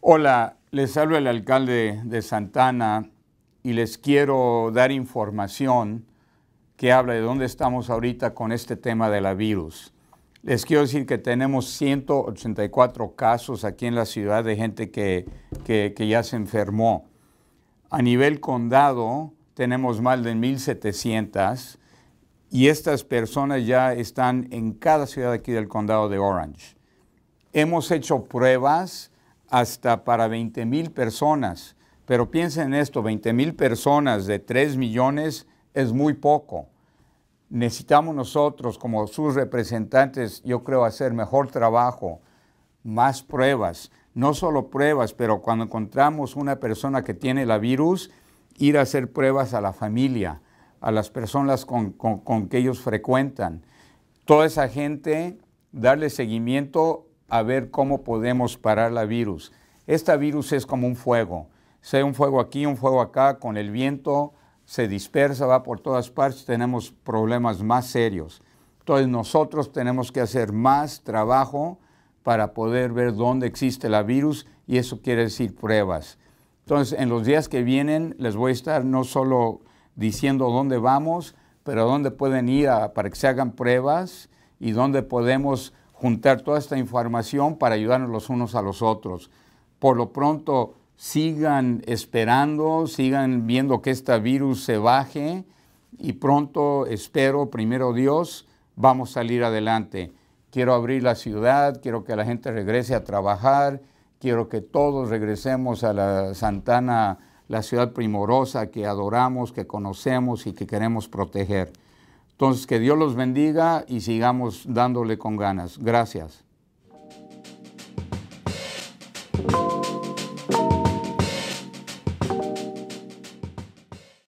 Hola, les hablo el alcalde de Santana y les quiero dar información que habla de dónde estamos ahorita con este tema de la virus. Les quiero decir que tenemos 184 casos aquí en la ciudad de gente que, que ya se enfermó. A nivel condado, tenemos más de 1.700 y estas personas ya están en cada ciudad aquí del condado de Orange. Hemos hecho pruebas hasta para 20.000 personas, pero piensen en esto, 20.000 personas de 3 millones es muy poco. Necesitamos nosotros como sus representantes, yo creo, hacer mejor trabajo, más pruebas, no solo pruebas, pero cuando encontramos una persona que tiene el virus, ir a hacer pruebas a la familia, a las personas con, con, que ellos frecuentan. Toda esa gente, darle seguimiento a ver cómo podemos parar la virus. Esta virus es como un fuego. Sea un fuego aquí, un fuego acá, con el viento se dispersa, va por todas partes, tenemos problemas más serios. Entonces nosotros tenemos que hacer más trabajo para poder ver dónde existe la virus y eso quiere decir pruebas. Entonces, en los días que vienen les voy a estar no solo diciendo dónde vamos, pero dónde pueden ir para que se hagan pruebas y dónde podemos juntar toda esta información para ayudarnos los unos a los otros. Por lo pronto, sigan esperando, sigan viendo que este virus se baje y pronto, espero, primero Dios, vamos a salir adelante. Quiero abrir la ciudad, quiero que la gente regrese a trabajar Quiero que todos regresemos a la Santana, la ciudad primorosa que adoramos, que conocemos y que queremos proteger. Entonces, que Dios los bendiga y sigamos dándole con ganas. Gracias.